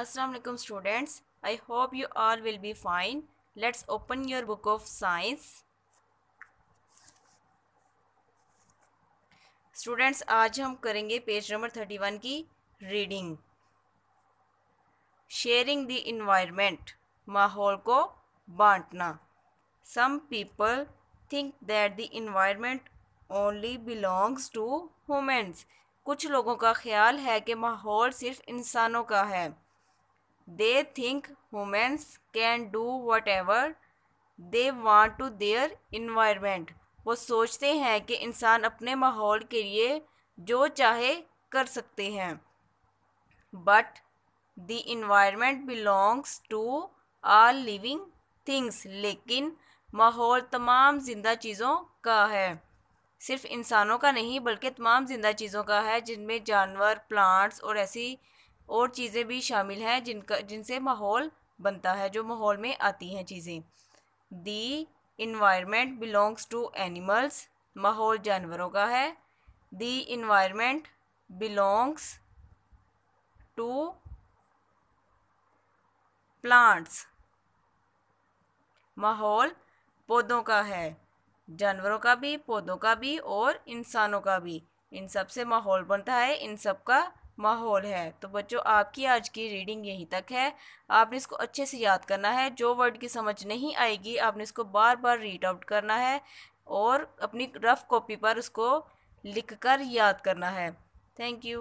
अस्सलाम वालेकुम students I hope you all will be fine let's open your book of science students आज हम करेंगे पेज नंबर थर्टी वन की reading sharing the environment माहौल को बांटना some people think that the environment only belongs to humans कुछ लोगों का ख्याल है कि माहौल सिर्फ इंसानों का है they think think can do whatever they want to their environment वो सोचते हैं कि इंसान अपने माहौल के लिए जो चाहे कर सकते हैं but the environment belongs to all living things लेकिन माहौल तमाम ज़िंदा चीज़ों का है सिर्फ इंसानों का नहीं बल्कि तमाम ज़िंदा चीज़ों का है जिनमें जानवर प्लांट्स और ऐसी और चीज़ें भी शामिल हैं जिनका जिनसे माहौल बनता है जो माहौल में आती हैं चीज़ें the environment belongs to animals माहौल जानवरों का है the environment belongs to plants माहौल पौधों का है जानवरों का भी पौधों का भी और इंसानों का भी इन सब से माहौल बनता है इन सब का माहौल है तो बच्चों आपकी आज की रीडिंग यहीं तक है आपने इसको अच्छे से याद करना है जो वर्ड की समझ नहीं आएगी आपने इसको बार बार रीड आउट करना है और अपनी रफ़ कॉपी पर उसको लिख कर याद करना है थैंक यू